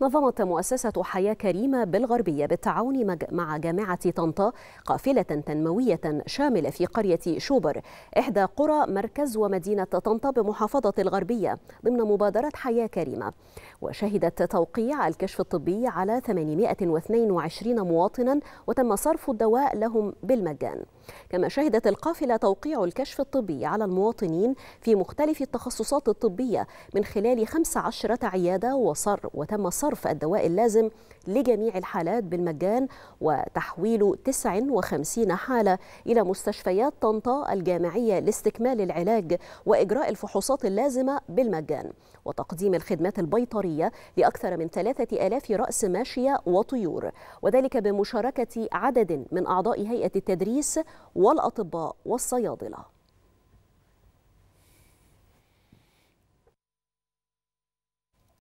نظمت مؤسسة حياة كريمة بالغربية بالتعاون مع جامعة طنطا قافلة تنموية شاملة في قرية شوبر إحدى قرى مركز ومدينة طنطا بمحافظة الغربية ضمن مبادرة حياة كريمة وشهدت توقيع الكشف الطبي على 822 مواطنا وتم صرف الدواء لهم بالمجان كما شهدت القافلة توقيع الكشف الطبي على المواطنين في مختلف التخصصات الطبية من خلال 15 عيادة وصر وتم صرف الدواء اللازم لجميع الحالات بالمجان وتحويل 59 حالة إلى مستشفيات طنطا الجامعية لاستكمال العلاج وإجراء الفحوصات اللازمة بالمجان وتقديم الخدمات البيطرية لأكثر من 3000 رأس ماشية وطيور وذلك بمشاركة عدد من أعضاء هيئة التدريس والأطباء والصيادلة